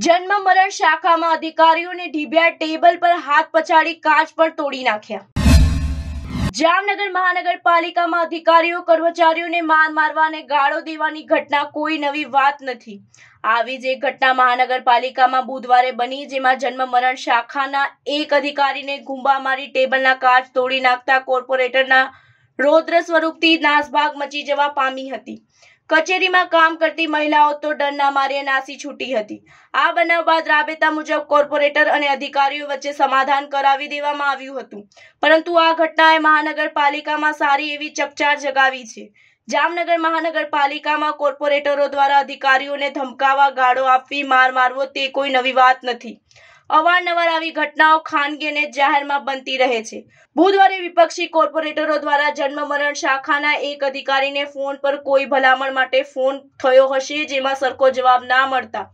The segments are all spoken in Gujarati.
જન્મ મરણ શાખામાં અધિકારીઓને ઢીબિયા ટેબલ પર હાથ પછાડી કાચ પર તોડી નાખ્યા જામનગર મહાનગરપાલિકામાં અધિકારીઓ કર્મચારીઓને માર મારવાને ગાળો દેવાની ઘટના કોઈ નવી વાત નથી આવી જ એક ઘટના મહાનગરપાલિકામાં બુધવારે બની જેમાં જન્મ મરણ શાખાના એક અધિકારીને ગુંબા મારી ટેબલના કાચ તોડી નાખતા કોર્પોરેટરના રોદ્ર સ્વરૂપથી નાસભાગ મચી જવા પામી હતી કચેરીમાં કામ કરતી મહિલાઓ તો ડરના મારે નાસી છૂટી હતી આ બનાવ બાદ રાબેતા મુજબ કોર્પોરેટર અને અધિકારીઓ વચ્ચે સમાધાન કરાવી દેવામાં આવ્યું હતું પરંતુ આ ઘટનાએ મહાનગરપાલિકામાં સારી એવી ચકચાર જગાવી છે જામનગર મહાનગરપાલિકામાં કોર્પોરેટરો દ્વારા અધિકારીઓને ધમકાવા ગાળો આપવી માર મારવો તે કોઈ નવી વાત નથી અવારનવાર આવી ઘટનાઓ ખાનગીને જાહેરમાં બનતી રહે છે બુધવારે વિપક્ષી કોર્પોરેટરો દ્વારા જન્મમરણ શાખાના એક અધિકારીને ફોન પર કોઈ ભલામણ માટે ફોન થયો હશે જેમાં સરખો જવાબ ના મળતા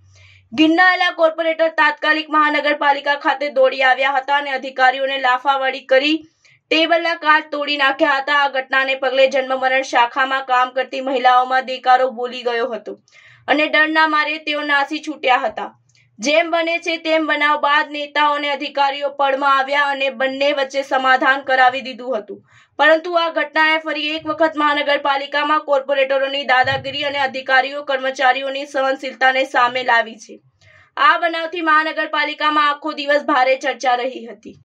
ગિરનાયેલા કોર્પોરેટર તાત્કાલિક મહાનગરપાલિકા ખાતે દોડી આવ્યા હતા અને અધિકારીઓને લાફાવાળી કરી ટેબલના કાચ તોડી નાખ્યા હતા આ ઘટનાને પગલે જન્મમરણ શાખામાં કામ કરતી મહિલાઓમાં દેકારો બોલી ગયો હતો અને ડરના મારે તેઓ નાસી છૂટ્યા હતા જેમ બને છે તેમ બનાવ બાદ નેતાઓ અને અધિકારીઓ પળમાં આવ્યા અને બંને વચ્ચે સમાધાન કરાવી દીધું હતું પરંતુ આ ઘટનાએ ફરી એક વખત મહાનગરપાલિકામાં કોર્પોરેટરોની દાદાગીરી અને અધિકારીઓ કર્મચારીઓની સહનશીલતાને સામે લાવી છે આ બનાવથી મહાનગરપાલિકામાં આખો દિવસ ભારે ચર્ચા રહી હતી